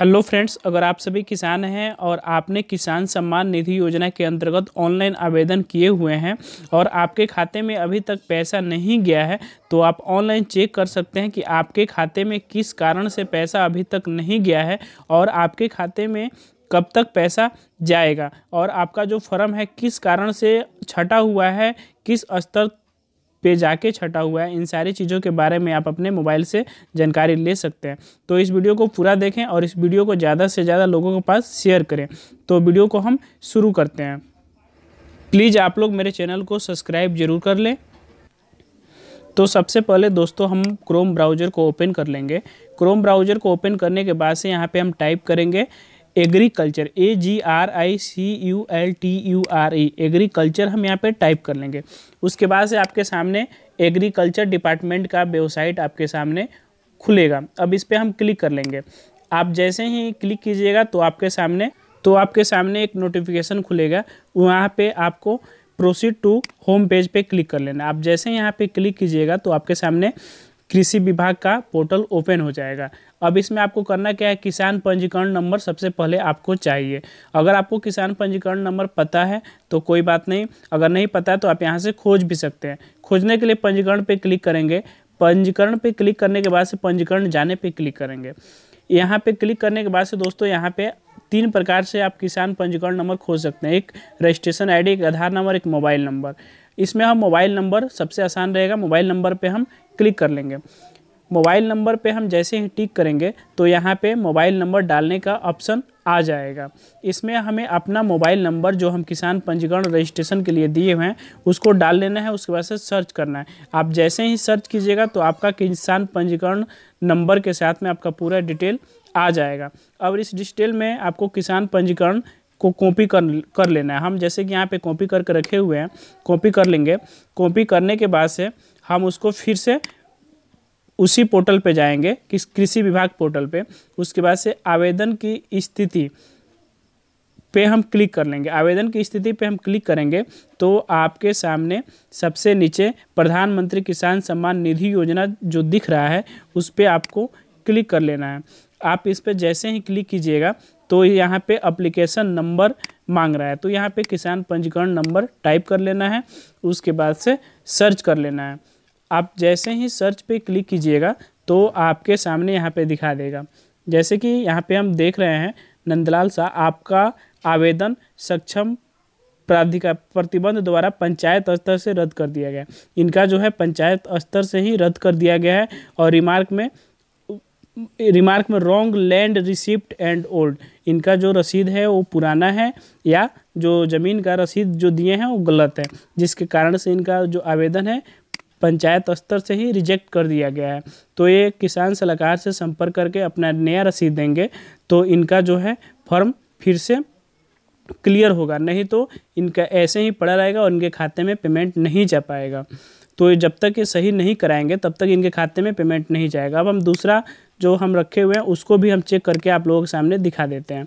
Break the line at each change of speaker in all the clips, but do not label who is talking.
hello friends अगर आप सभी किसान हैं और आपने किसान सम्मान निधि योजना के अंतर्गत ऑनलाइन आवेदन किए हुए हैं और आपके खाते में अभी तक पैसा नहीं गया है तो आप ऑनलाइन चेक कर सकते हैं कि आपके खाते में किस कारण से पैसा अभी तक नहीं गया है और आपके खाते में कब तक पैसा जाएगा और आपका जो फर्म है किस कारण से छटा हुआ है किस स्तर पे जाके छटा हुआ है इन सारी चीज़ों के बारे में आप अपने मोबाइल से जानकारी ले सकते हैं तो इस वीडियो को पूरा देखें और इस वीडियो को ज़्यादा से ज़्यादा लोगों के पास शेयर करें तो वीडियो को हम शुरू करते हैं प्लीज़ आप लोग मेरे चैनल को सब्सक्राइब जरूर कर लें तो सबसे पहले दोस्तों हम क्रोम ब्राउज़र को ओपन कर लेंगे क्रोम ब्राउज़र को ओपन करने के बाद से यहाँ पे हम टाइप करेंगे agriculture A G R I C U L T U R E agriculture हम यहाँ पे टाइप कर लेंगे उसके बाद से आपके सामने एग्रीकल्चर डिपार्टमेंट का वेबसाइट आपके सामने खुलेगा अब इस पर हम क्लिक कर लेंगे आप जैसे ही क्लिक कीजिएगा तो आपके सामने तो आपके सामने एक नोटिफिकेशन खुलेगा वहाँ पे आपको प्रोसीड टू होम पेज पे क्लिक कर लेना आप जैसे यहाँ पे क्लिक कीजिएगा तो आपके सामने कृषि विभाग का पोर्टल ओपन हो जाएगा अब इसमें आपको करना क्या है किसान पंजीकरण नंबर सबसे पहले आपको चाहिए अगर आपको किसान पंजीकरण नंबर पता है तो कोई बात नहीं अगर नहीं पता है तो आप यहाँ से खोज भी सकते हैं खोजने के लिए पंजीकरण पर क्लिक करेंगे पंजीकरण पर क्लिक करने के बाद से पंजीकरण जाने पर क्लिक करेंगे यहाँ पे क्लिक करने के बाद से दोस्तों यहाँ पे तीन प्रकार से आप किसान पंजीकरण नंबर खोज सकते हैं एक रजिस्ट्रेशन आई एक आधार नंबर एक मोबाइल नंबर इसमें हम मोबाइल नंबर सबसे आसान रहेगा मोबाइल नंबर पे हम क्लिक कर लेंगे मोबाइल नंबर पे हम जैसे ही टिक करेंगे तो यहाँ पे मोबाइल नंबर डालने का ऑप्शन आ जाएगा इसमें हमें अपना मोबाइल नंबर जो हम किसान पंजीकरण रजिस्ट्रेशन के लिए दिए हुए हैं उसको डाल लेना है उसके बाद से सर्च करना है आप जैसे ही सर्च कीजिएगा तो आपका किसान पंजीकरण नंबर के साथ में आपका पूरा डिटेल आ जाएगा अब इस डिटेल में आपको किसान पंजीकरण को कॉपी कर कर लेना है हम जैसे कि यहाँ पे कॉपी करके रखे हुए हैं कॉपी कर लेंगे कॉपी करने के बाद से हम उसको फिर से उसी पोर्टल पे जाएंगे किस कृषि विभाग पोर्टल पे उसके बाद से आवेदन की स्थिति पे हम क्लिक कर लेंगे आवेदन की स्थिति पे हम क्लिक करेंगे तो आपके सामने सबसे नीचे प्रधानमंत्री किसान सम्मान निधि योजना जो दिख रहा है उस पर आपको क्लिक कर लेना है आप इस पर जैसे ही क्लिक कीजिएगा तो यहाँ पे अप्लीकेशन नंबर मांग रहा है तो यहाँ पे किसान पंजीकरण नंबर टाइप कर लेना है उसके बाद से सर्च कर लेना है आप जैसे ही सर्च पे क्लिक कीजिएगा तो आपके सामने यहाँ पे दिखा देगा जैसे कि यहाँ पे हम देख रहे हैं नंदलाल शाह आपका आवेदन सक्षम प्राधिका प्रतिबंध द्वारा पंचायत स्तर से रद्द कर दिया गया इनका जो है पंचायत स्तर से ही रद्द कर दिया गया है और रिमार्क में रिमार्क में wrong land receipt and old इनका जो रसीद है वो पुराना है या जो ज़मीन का रसीद जो दिए हैं वो गलत है जिसके कारण से इनका जो आवेदन है पंचायत स्तर से ही रिजेक्ट कर दिया गया है तो ये किसान सलाहकार से संपर्क करके अपना नया रसीद देंगे तो इनका जो है फॉर्म फिर से क्लियर होगा नहीं तो इनका ऐसे ही पड़ा रहेगा और इनके खाते में पेमेंट नहीं जा पाएगा तो जब तक ये सही नहीं कराएंगे तब तक इनके खाते में पेमेंट नहीं जाएगा अब हम दूसरा जो हम रखे हुए हैं उसको भी हम चेक करके आप लोगों के सामने दिखा देते हैं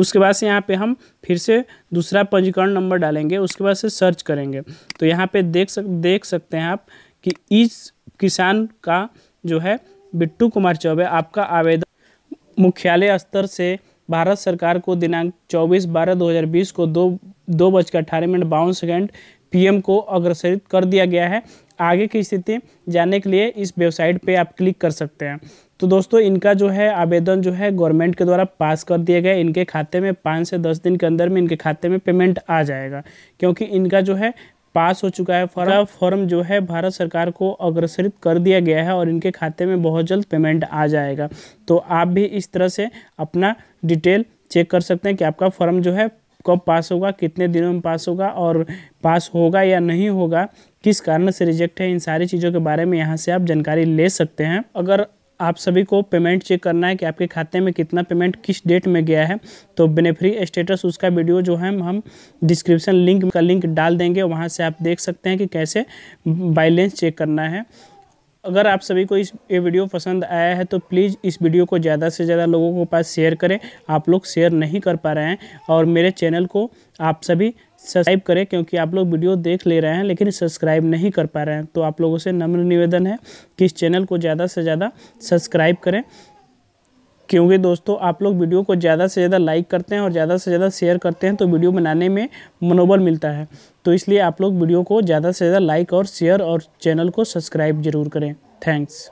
उसके बाद से यहाँ पे हम फिर से दूसरा पंजीकरण नंबर डालेंगे उसके बाद से सर्च करेंगे तो यहाँ पे देख सक देख सकते हैं आप कि इस किसान का जो है बिट्टू कुमार चौबे आपका आवेदन मुख्यालय स्तर से भारत सरकार को दिनांक 24 बारह 2020 को दो दो बजकर अठारह मिनट बावन सेकेंड पी को अग्रसरित कर दिया गया है आगे की स्थिति जानने के लिए इस वेबसाइट पर आप क्लिक कर सकते हैं तो दोस्तों इनका जो है आवेदन जो है गवर्नमेंट के द्वारा पास कर दिया गया इनके खाते में पाँच से दस दिन के अंदर में इनके खाते में पेमेंट आ जाएगा क्योंकि इनका जो है पास हो चुका है फॉर फॉर्म जो है भारत सरकार को अग्रसरित कर दिया गया है और इनके खाते में बहुत जल्द पेमेंट आ जाएगा तो आप भी इस तरह से अपना डिटेल चेक कर सकते हैं कि आपका फॉर्म जो है कब पास होगा कितने दिनों में पास होगा और पास होगा या नहीं होगा किस कारण से रिजेक्ट है इन सारी चीज़ों के बारे में यहाँ से आप जानकारी ले सकते हैं अगर आप सभी को पेमेंट चेक करना है कि आपके खाते में कितना पेमेंट किस डेट में गया है तो बेनिफ्री स्टेटस उसका वीडियो जो है हम डिस्क्रिप्शन लिंक का लिंक डाल देंगे वहाँ से आप देख सकते हैं कि कैसे बैलेंस चेक करना है अगर आप सभी को इस ये वीडियो पसंद आया है तो प्लीज़ इस वीडियो को ज़्यादा से ज़्यादा लोगों के पास शेयर करें आप लोग शेयर नहीं कर पा रहे हैं और मेरे चैनल को आप सभी सब्सक्राइब करें क्योंकि आप लोग वीडियो देख ले रहे हैं लेकिन सब्सक्राइब नहीं कर पा रहे हैं तो आप लोगों से नम्र निवेदन है कि इस चैनल को ज़्यादा से ज़्यादा सब्सक्राइब करें क्योंकि दोस्तों आप लोग वीडियो को ज़्यादा से ज़्यादा लाइक करते हैं और ज़्यादा से ज़्यादा शेयर करते हैं तो वीडियो बनाने में मनोबल मिलता है तो इसलिए आप लोग वीडियो को ज़्यादा से ज़्यादा लाइक और शेयर और चैनल को सब्सक्राइब जरूर करें थैंक्स